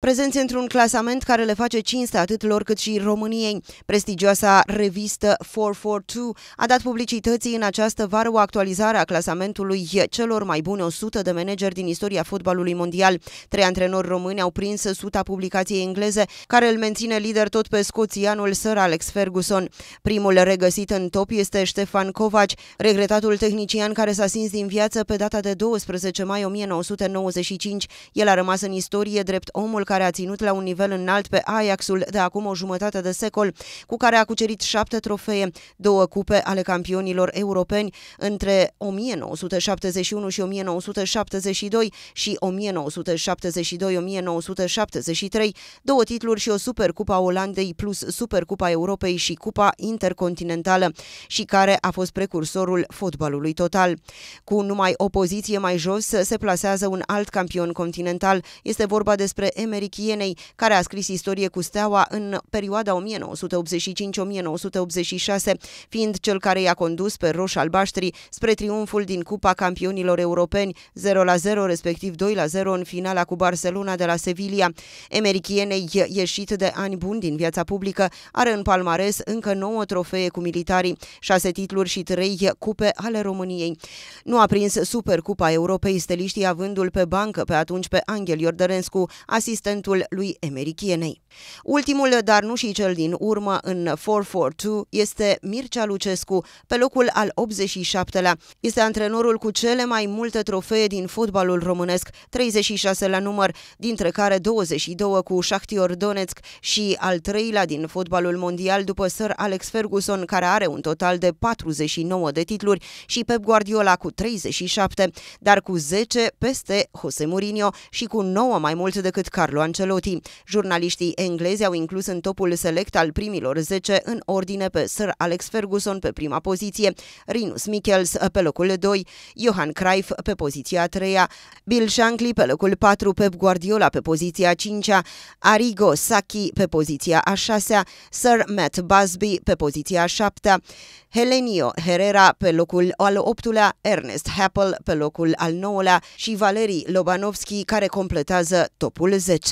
prezenți într-un clasament care le face cinste atât lor cât și României. Prestigioasa revistă 442 a dat publicității în această vară o actualizare a clasamentului celor mai bune 100 de manageri din istoria fotbalului mondial. Trei antrenori români au prins suta publicației engleze, care îl menține lider tot pe scoțianul Sir Alex Ferguson. Primul regăsit în top este Ștefan Kovac, regretatul tehnician care s-a sins din viață pe data de 12 mai 1995. El a rămas în istorie drept omul care a ținut la un nivel înalt pe Ajaxul de acum o jumătate de secol, cu care a cucerit șapte trofee, două cupe ale campionilor europeni între 1971 și 1972 și 1972-1973, două titluri și o Supercupa Olandei plus Supercupa Europei și Cupa Intercontinentală și care a fost precursorul fotbalului total. Cu numai o poziție mai jos se plasează un alt campion continental. Este vorba despre Emery americienei, care a scris istorie cu steaua în perioada 1985-1986, fiind cel care i-a condus pe roș albaștri spre triumful din Cupa Campionilor Europeni 0-0, respectiv 2-0 în finala cu Barcelona de la Sevilla. Americhienei, ieșit de ani buni din viața publică, are în palmares încă 9 trofee cu militarii, 6 titluri și 3 cupe ale României. Nu a prins Supercupa Europei, steliștii avându-l pe bancă pe atunci pe Angel Iordărescu, asistă asistentul lui Emery Chienei. Ultimul, dar nu și cel din urmă, în 442 este Mircea Lucescu, pe locul al 87-lea. Este antrenorul cu cele mai multe trofee din fotbalul românesc, 36 la număr, dintre care 22 cu Shakhtyor Donetsk și al treilea din fotbalul mondial după Sir Alex Ferguson, care are un total de 49 de titluri și Pep Guardiola cu 37, dar cu 10 peste Jose Mourinho și cu 9 mai mult decât Carlo Carlo Ancelotti. Jurnaliștii englezi au inclus în topul select al primilor 10 în ordine pe Sir Alex Ferguson pe prima poziție, Rinus Michels pe locul 2, Johan Cruyff pe poziția 3, Bill Shankly pe locul 4, Pep Guardiola pe poziția 5, Arigo Sacchi pe poziția a 6, Sir Matt Busby pe poziția 7, Helenio Herrera pe locul al 8-lea, Ernest Happel pe locul al 9-lea și Valerii Lobanovski care completează topul 10.